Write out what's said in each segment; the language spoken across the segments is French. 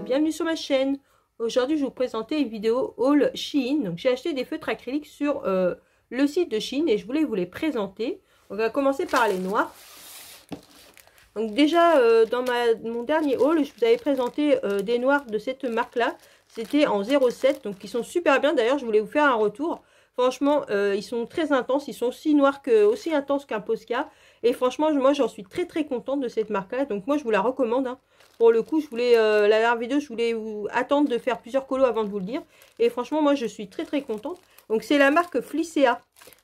bienvenue sur ma chaîne. Aujourd'hui, je vous présenter une vidéo haul chine Donc, j'ai acheté des feutres acryliques sur euh, le site de chine et je voulais vous les présenter. On va commencer par les noirs. Donc déjà, euh, dans ma, mon dernier haul, je vous avais présenté euh, des noirs de cette marque-là. C'était en 07, donc ils sont super bien. D'ailleurs, je voulais vous faire un retour. Franchement, euh, ils sont très intenses. Ils sont aussi noirs que, aussi intenses qu'un Posca. Et franchement, moi, j'en suis très, très contente de cette marque-là. Donc, moi, je vous la recommande. Hein. Pour le coup, je voulais, euh, la dernière vidéo, je voulais vous attendre de faire plusieurs colos avant de vous le dire. Et franchement, moi, je suis très, très contente. Donc, c'est la marque Flicea.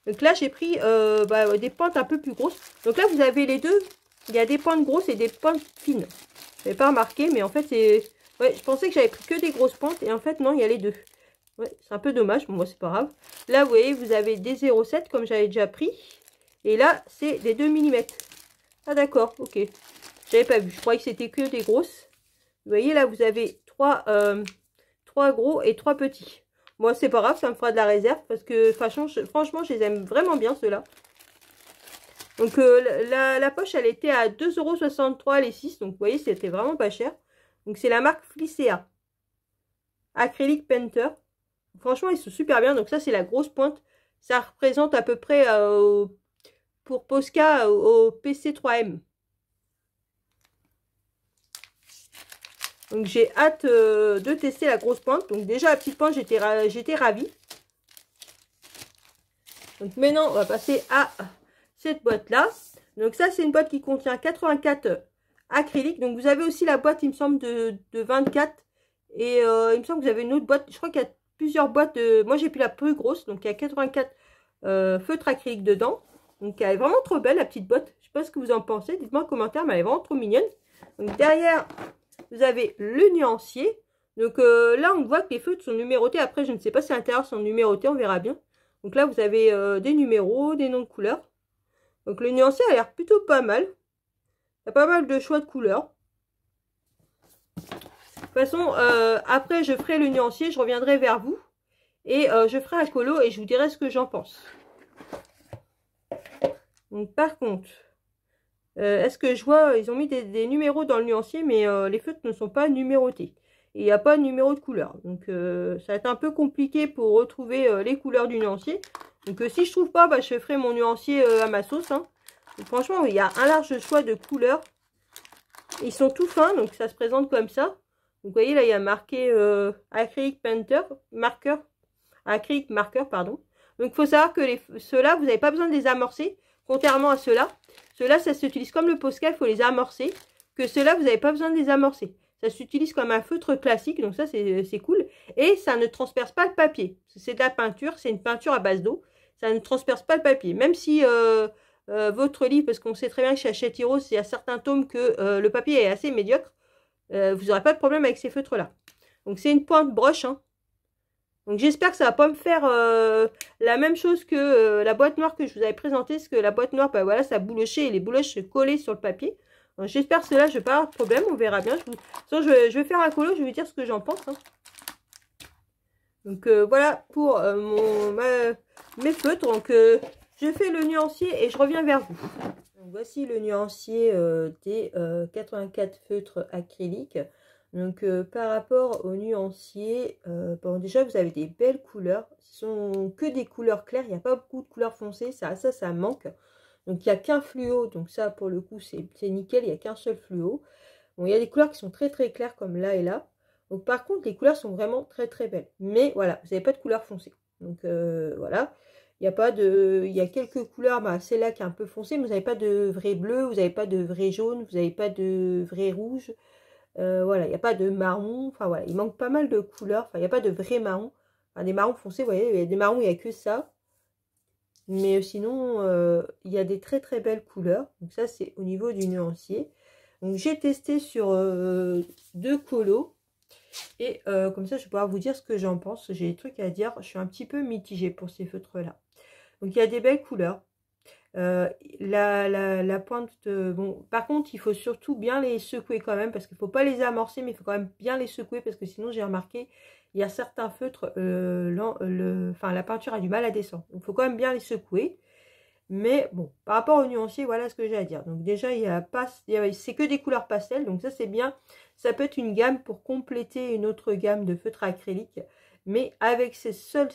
Donc là, j'ai pris euh, bah, des pentes un peu plus grosses. Donc là, vous avez les deux. Il y a des pentes grosses et des pentes fines. Je n'avais pas remarqué, mais en fait, c'est... je pensais que j'avais pris que des grosses pentes. Et en fait, non, il y a les deux c'est un peu dommage, mais moi c'est pas grave. Là, vous voyez, vous avez des 0,7 comme j'avais déjà pris. Et là, c'est des 2 mm. Ah d'accord, ok. J'avais pas vu, je croyais que c'était que des grosses. Vous voyez, là, vous avez 3, euh, gros et 3 petits. Moi, c'est pas grave, ça me fera de la réserve parce que franchement, je les aime vraiment bien ceux-là. Donc, euh, la, poche, elle était à 2,63€ les 6. Donc, vous voyez, c'était vraiment pas cher. Donc, c'est la marque Flicea. Acrylic Painter. Franchement, ils sont super bien. Donc ça, c'est la grosse pointe. Ça représente à peu près euh, pour Posca au, PC3M. Donc j'ai hâte euh, de tester la grosse pointe. Donc déjà la petite pointe, j'étais j'étais ravie. Donc maintenant, on va passer à cette boîte-là. Donc ça, c'est une boîte qui contient 84 acryliques. Donc vous avez aussi la boîte, il me semble, de, 24. Et euh, il me semble que vous avez une autre boîte, je crois qu'il y a plusieurs boîtes de... Moi, j'ai pris la plus grosse, donc il y a 84 euh, feutres acryliques dedans. Donc, elle est vraiment trop belle, la petite boîte. Je ne sais pas ce que vous en pensez. Dites-moi en commentaire, mais elle est vraiment trop mignonne. Donc, derrière, vous avez le nuancier. Donc, euh, là, on voit que les feutres sont numérotés. Après, je ne sais pas si à l'intérieur sont numérotés, on verra bien. Donc là, vous avez euh, des numéros, des noms de couleurs. Donc le nuancier a l'air plutôt pas mal. Il y a pas mal de choix de couleurs. De toute façon, euh, après, je ferai le nuancier, je reviendrai vers vous. Et euh, je ferai un colo et je vous dirai ce que j'en pense. Donc, par contre, euh, est-ce que je vois, ils ont mis des, numéros dans le nuancier, mais les feutres ne sont pas numérotés. Il n'y a pas de numéro de couleur. Donc, ça va être un peu compliqué pour retrouver les couleurs du nuancier. Donc, si je trouve pas, bah, je ferai mon nuancier à ma sauce. Hein. franchement, il y a un large choix de couleurs. Ils sont tout fins, donc ça se présente comme ça. Vous voyez, là, il y a marqué acrylique euh, acrylic Marker. marqueur, marqueur, pardon. Donc, il faut savoir que ceux-là, vous n'avez pas besoin de les amorcer, contrairement à ceux-là. Ceux-là, ça s'utilise comme le Posca, il faut les amorcer. Que ceux-là, vous n'avez pas besoin de les amorcer. Ça s'utilise comme un feutre classique, donc ça, c'est cool. Et ça ne transperce pas le papier. C'est de la peinture, c'est une peinture à base d'eau. Ça ne transperce pas le papier. Même si euh, euh, votre livre, parce qu'on sait très bien que chez Hachette Heroes, il y a certains tomes que le papier est assez médiocre. Euh, vous n'aurez pas de problème avec ces feutres-là. Donc, c'est une pointe broche. Hein. Donc, j'espère que ça ne va pas me faire euh, la même chose que euh, la boîte noire que je vous avais présentée. Parce que la boîte noire, ben voilà, ça boulochait et les bouloches se collaient sur le papier. J'espère que cela, je vais pas avoir de problème. On verra bien. Je, je, vais, faire un colo. Je vais vous dire ce que j'en pense. Hein. Donc, voilà pour mon, mes feutres. Donc, je fais le nuancier et je reviens vers vous voici le nuancier des euh, 84 euh, feutres acryliques. Donc euh, par rapport au nuancier, bon, déjà vous avez des belles couleurs. Ce sont que des couleurs claires, il n'y a pas beaucoup de couleurs foncées, ça, ça, ça manque. Donc il n'y a qu'un fluo, donc ça pour le coup c'est nickel, il n'y a qu'un seul fluo. il y a des couleurs qui sont très très claires comme là et là. Donc par contre les couleurs sont vraiment très très belles. Mais voilà, vous n'avez pas de couleurs foncées, Donc voilà. Il y a pas de, il y a quelques couleurs, bah, celle-là qui est un peu foncé, mais vous n'avez pas de vrai bleu, vous n'avez pas de vrai jaune, vous n'avez pas de vrai rouge. Euh, voilà, il n'y a pas de marron. Enfin voilà, il manque pas mal de couleurs. Enfin, il n'y a pas de vrai marron. Enfin, des marrons foncés, vous voyez, il y a des marrons, il n'y a que ça. Mais euh, sinon, euh, il y a des très très belles couleurs. Donc ça, c'est au niveau du nuancier. Donc j'ai testé sur deux colos. Et comme ça, je vais pouvoir vous dire ce que j'en pense. J'ai des trucs à dire. Je suis un petit peu mitigée pour ces feutres-là. Donc il y a des belles couleurs. Euh, la, pointe, bon, par contre, il faut surtout bien les secouer quand même, parce qu'il ne faut pas les amorcer, mais il faut quand même bien les secouer, parce que sinon, j'ai remarqué, il y a certains feutres, euh, le, enfin, la peinture a du mal à descendre. Donc, il faut quand même bien les secouer. Mais bon, par rapport au nuancier, voilà ce que j'ai à dire. Donc déjà, il y a pas, c'est que des couleurs pastel, donc ça c'est bien. Ça peut être une gamme pour compléter une autre gamme de feutres acryliques. Mais avec cette,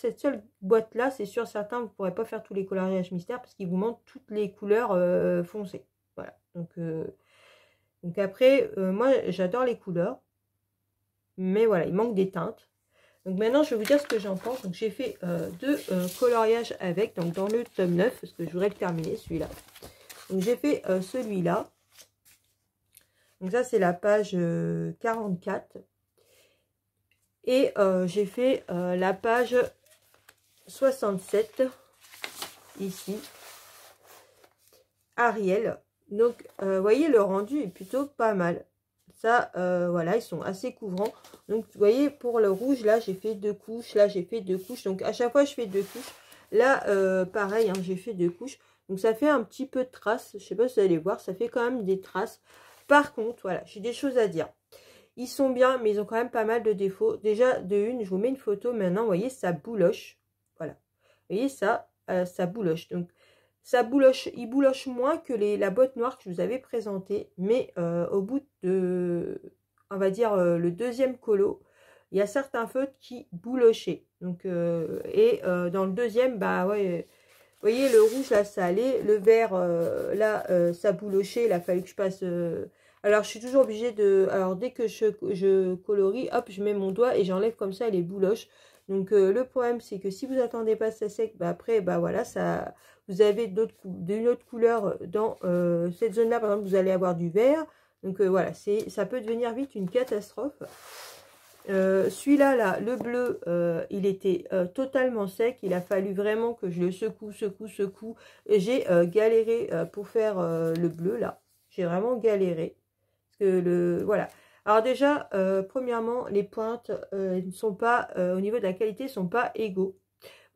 seule boîte-là, c'est sûr, certains, vous ne pourrez pas faire tous les coloriages mystères parce qu'il vous manque toutes les couleurs euh, foncées. Voilà. Donc, euh, donc après, euh, moi, j'adore les couleurs. Mais voilà, il manque des teintes. Donc maintenant, je vais vous dire ce que j'en pense. Donc j'ai fait deux coloriages avec, donc dans le tome 9, parce que je voudrais le terminer, celui-là. Donc j'ai fait celui-là. Donc ça, c'est la page 44. Et euh, j'ai fait euh, la page 67, ici, Ariel. Donc, euh, vous voyez, le rendu est plutôt pas mal. Ça, voilà, ils sont assez couvrants. Donc, vous voyez, pour le rouge, là, j'ai fait deux couches. Là, j'ai fait deux couches. Donc, à chaque fois, je fais deux couches. Là, pareil, hein, j'ai fait deux couches. Donc, ça fait un petit peu de traces. Je sais pas si vous allez voir, ça fait quand même des traces. Par contre, voilà, j'ai des choses à dire. Ils sont bien, mais ils ont quand même pas mal de défauts. Déjà, de une, je vous mets une photo maintenant. Vous voyez, ça bouloche. Voilà. Vous voyez, ça, euh, ça bouloche. Donc, ça bouloche, il bouloche moins que les, la boîte noire que je vous avais présentée. Mais euh, au bout de, on va dire, euh, le deuxième colo, il y a certains feutres qui boulochaient. Donc, et dans le deuxième, bah ouais... Vous voyez, le rouge, là, ça allait. Le vert, là, ça boulochait. Il a fallu que je passe alors, je suis toujours obligée de... Alors, dès que je, je colorie, hop, je mets mon doigt et j'enlève comme ça elle est bouloche. Donc, euh, le problème, c'est que si vous attendez pas ça sec, bah, après, bah, voilà, ça, vous avez d'une autre couleur dans euh, cette zone-là. Par exemple, vous allez avoir du vert. Donc, euh, voilà, ça peut devenir vite une catastrophe. Celui-là, là, le bleu, il était totalement sec. Il a fallu vraiment que je le secoue, secoue, secoue. J'ai galéré pour faire le bleu, là. J'ai vraiment galéré le, voilà. Alors déjà, euh, premièrement, les pointes euh, ne sont pas, euh, au niveau de la qualité, sont pas égaux.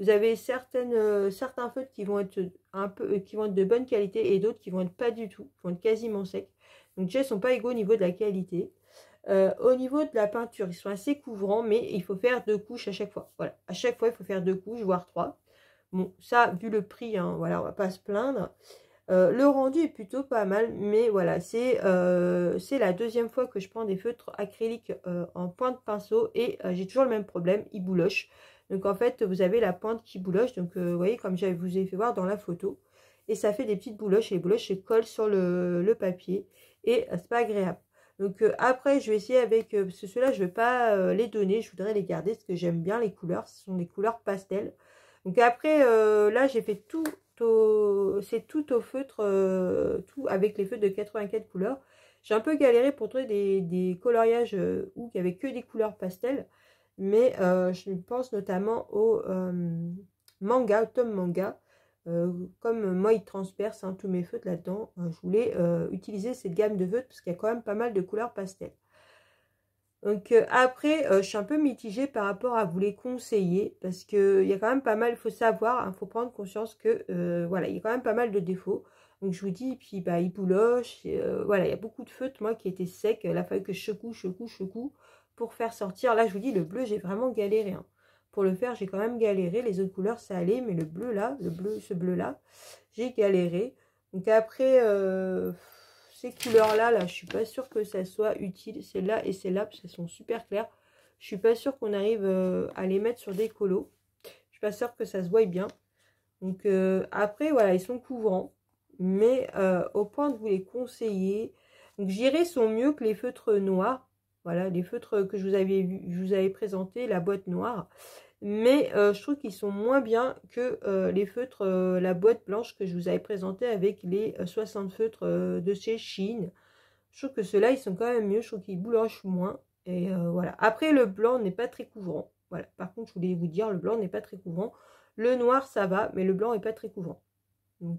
Vous avez certaines, certains feutres qui vont être un peu, qui vont être de bonne qualité et d'autres qui vont être pas du tout, qui vont être quasiment secs. Donc déjà, ils sont pas égaux au niveau de la qualité. au niveau de la peinture, ils sont assez couvrants, mais il faut faire deux couches à chaque fois. Voilà, à chaque fois, il faut faire deux couches, voire trois. Bon, ça, vu le prix, hein, voilà, on va pas se plaindre. Euh, le rendu est plutôt pas mal, mais voilà, euh, c'est la deuxième fois que je prends des feutres acryliques euh, en pointe pinceau et j'ai toujours le même problème, ils boulochent. Donc en fait, vous avez la pointe qui bouloche, donc vous voyez, comme je vous ai fait voir dans la photo, et ça fait des petites bouloches, et les bouloches se collent sur le, le papier, et c'est pas agréable. Donc après, je vais essayer avec, parce que ceux-là, je ne vais pas les donner, je voudrais les garder, parce que j'aime bien les couleurs, ce sont des couleurs pastel. Donc après, là, j'ai fait tout c'est tout au feutre, euh, tout avec les feutres de 84 couleurs. J'ai un peu galéré pour trouver des, coloriages euh, ou où il n'y avait que des couleurs pastel, mais euh, je pense notamment au manga, tome manga. comme moi, il transperce hein, tous mes feutres là-dedans, je voulais utiliser cette gamme de feutres parce qu'il y a quand même pas mal de couleurs pastel. Donc euh, après, euh, je suis un peu mitigée par rapport à vous les conseiller parce qu'il y a quand même pas mal, il faut savoir, il hein, faut prendre conscience que euh, voilà, il y a quand même pas mal de défauts. Donc je vous dis, puis bah il bouloche, voilà, il y a beaucoup de feutres, moi qui était sec, la feuille que je secoue, secoue, secoue pour faire sortir. Là je vous dis, le bleu j'ai vraiment galéré. Hein. Pour le faire j'ai quand même galéré, les autres couleurs ça allait, mais le bleu là, le bleu, ce bleu là, j'ai galéré. Donc après, ces couleurs-là, là, je suis pas sûre que ça soit utile. c'est là et c'est là parce sont super claires. Je suis pas sûre qu'on arrive euh, à les mettre sur des colos. Je suis pas sûre que ça se voie bien. Donc euh, après, voilà, ils sont couvrants. Mais euh, au point de vous les conseiller, donc j'irai sont mieux que les feutres noirs voilà, les feutres que je vous avais, vu, vous présenté, la boîte noire. Mais euh, je trouve qu'ils sont moins bien que euh, les feutres, euh, la boîte blanche que je vous avais présentée avec les 60 feutres de chez Chine. Je trouve que ceux-là, ils sont quand même mieux. Je trouve qu'ils boulanchent moins. Et voilà. Après, le blanc n'est pas très couvrant. Voilà. Par contre, je voulais vous dire, le blanc n'est pas très couvrant. Le noir, ça va, mais le blanc n'est pas très couvrant. Donc,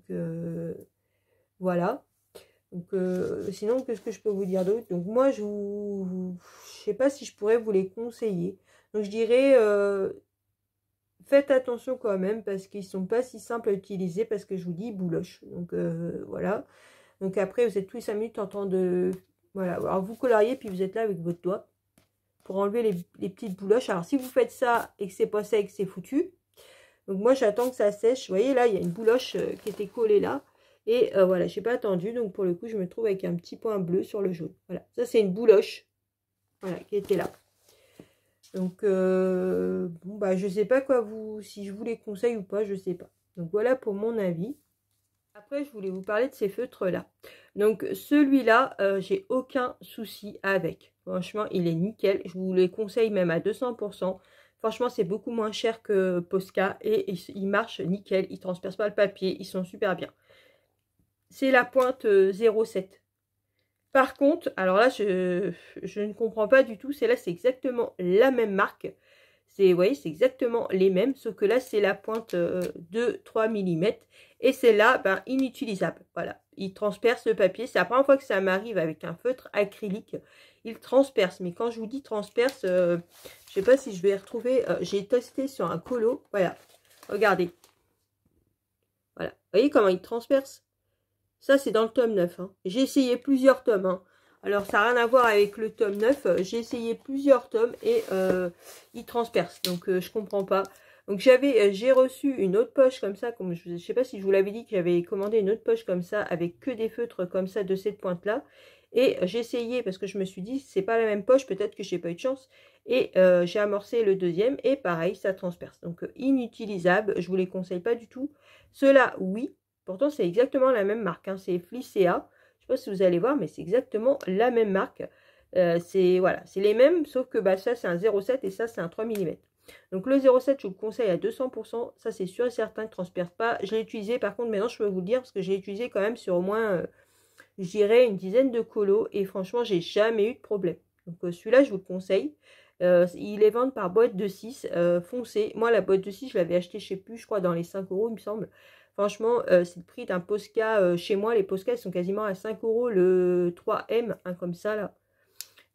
voilà. Donc, euh, sinon, qu'est-ce que je peux vous dire d'autre Donc, moi, je ne sais pas si je pourrais vous les conseiller. Donc, je dirais, euh, faites attention quand même, parce qu'ils ne sont pas si simples à utiliser, parce que je vous dis, bouloche. Donc, euh, voilà. Donc, après, vous êtes tous les 5 minutes en train de... Voilà, alors vous coloriez, puis vous êtes là avec votre doigt pour enlever les, les petites bouloches. Alors, si vous faites ça et que c'est pas sec, c'est foutu. Donc, moi, j'attends que ça sèche. Vous voyez, là, il y a une bouloche qui était collée là. Et euh, voilà, je n'ai pas attendu. Donc, pour le coup, je me trouve avec un petit point bleu sur le jaune. Voilà, ça, c'est une bouloche. Voilà, qui était là. Donc, euh, bon, bah, je ne sais pas quoi vous, si je vous les conseille ou pas, je ne sais pas. Donc, voilà pour mon avis. Après, je voulais vous parler de ces feutres-là. Donc, celui-là, euh, j'ai aucun souci avec. Franchement, il est nickel. Je vous les conseille même à 200%. Franchement, c'est beaucoup moins cher que Posca et, il marche nickel. Il ne transperce pas le papier. Ils sont super bien c'est la pointe 0,7. Euh, Par contre, alors là, je, je, ne comprends pas du tout. Celle-là, c'est exactement la même marque. Vous voyez, c'est exactement les mêmes, sauf que là, c'est la pointe 2, 3 mm. Et celle-là, ben, inutilisable. Voilà, il transperce le papier. C'est la première fois que ça m'arrive avec un feutre acrylique. Il transperce. Mais quand je vous dis transperce, euh, je ne sais pas si je vais retrouver. Euh, j'ai testé sur un colo. Voilà, regardez. Voilà, vous voyez comment il transperce ça, c'est dans le tome 9. Hein. J'ai essayé plusieurs tomes. Hein. Alors, ça n'a rien à voir avec le tome 9. J'ai essayé plusieurs tomes et euh, ils transpercent. Donc, je euh, je comprends pas. Donc, j'avais, euh, j'ai reçu une autre poche comme ça. Comme je ne sais pas si je vous l'avais dit que j'avais commandé une autre poche comme ça avec que des feutres comme ça de cette pointe-là. Et euh, j'ai essayé parce que je me suis dit, c'est pas la même poche, peut-être que j'ai pas eu de chance. Et j'ai amorcé le deuxième et pareil, ça transperce. Donc inutilisable, je vous les conseille pas du tout. Cela, oui. Pourtant, c'est exactement la même marque. Hein. C'est Flicea. Je ne sais pas si vous allez voir, mais c'est exactement la même marque. Euh, c'est voilà, c'est les mêmes, sauf que bah, ça, c'est un 0,7 et ça, c'est un 3 mm. Donc, le 0,7, je vous le conseille à 200%. Ça, c'est sûr et certain que transperce pas. Je l'ai utilisé, par contre, maintenant, je peux vous le dire, parce que j'ai utilisé quand même sur au moins, j'irai euh, je dirais, une dizaine de colos. Et franchement, j'ai jamais eu de problème. Donc, euh, celui-là, je vous le conseille. il est vendu par boîte de 6 euh, foncé. Moi, la boîte de 6, je l'avais acheté, je ne sais plus, je crois, dans les 5 euros, il me semble. Franchement, euh, c'est le prix d'un Posca euh, chez moi. Les Posca, ils sont quasiment à 5 euros le 3M, 1 hein, comme ça, là.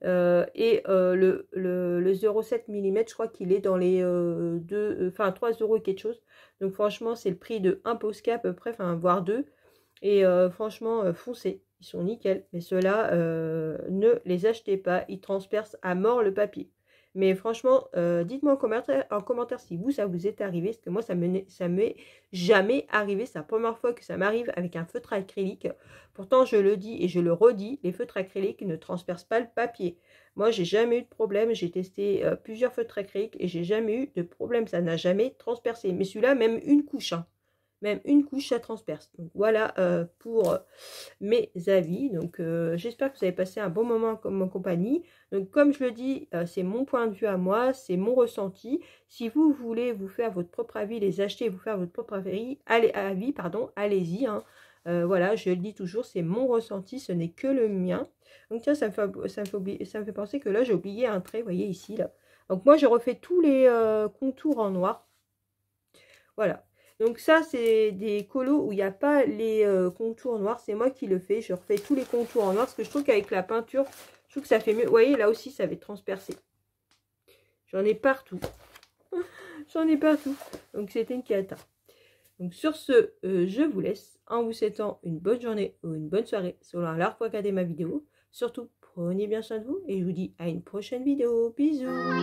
Euh, et le, 0,7 mm, je crois qu'il est dans les 2, enfin 3 euros quelque chose. Donc franchement, c'est le prix de un Posca à peu près, enfin voire deux Et franchement, foncez, ils sont nickel. Mais cela là ne les achetez pas, ils transpercent à mort le papier. Mais franchement, euh, dites-moi en commentaire, si vous, ça vous est arrivé. Parce que moi, ça m'est jamais arrivé. C'est la première fois que ça m'arrive avec un feutre acrylique. Pourtant, je le dis et je le redis, les feutres acryliques ne transpercent pas le papier. Moi, j'ai jamais eu de problème. J'ai testé euh, plusieurs feutres acryliques et j'ai jamais eu de problème. Ça n'a jamais transpercé. Mais celui-là, même une couche. Hein même une couche, ça transperce. Donc voilà euh, pour euh, mes avis. Donc euh, j'espère que vous avez passé un bon moment comme en compagnie. Donc comme je le dis, c'est mon point de vue à moi, c'est mon ressenti. Si vous voulez vous faire votre propre avis, les acheter, vous faire votre propre avis, allez, vie pardon, allez-y. Hein. voilà, je le dis toujours, c'est mon ressenti, ce n'est que le mien. Donc tiens, ça me fait, ça fait, ça me fait penser que là, j'ai oublié un trait, vous voyez ici, là. Donc moi, je refais tous les contours en noir. Voilà. Donc ça, c'est des colos où il n'y a pas les euh, contours noirs. C'est moi qui le fais. Je refais tous les contours en noir. Parce que je trouve qu'avec la peinture, je trouve que ça fait mieux. Vous voyez, là aussi, ça va être transpercé. J'en ai partout. J'en ai partout. Donc c'était une cata. Donc sur ce, euh, je vous laisse en vous souhaitant une bonne journée ou une bonne soirée selon l'art pour regarder ma vidéo. Surtout, prenez bien soin de vous et je vous dis à une prochaine vidéo. Bisous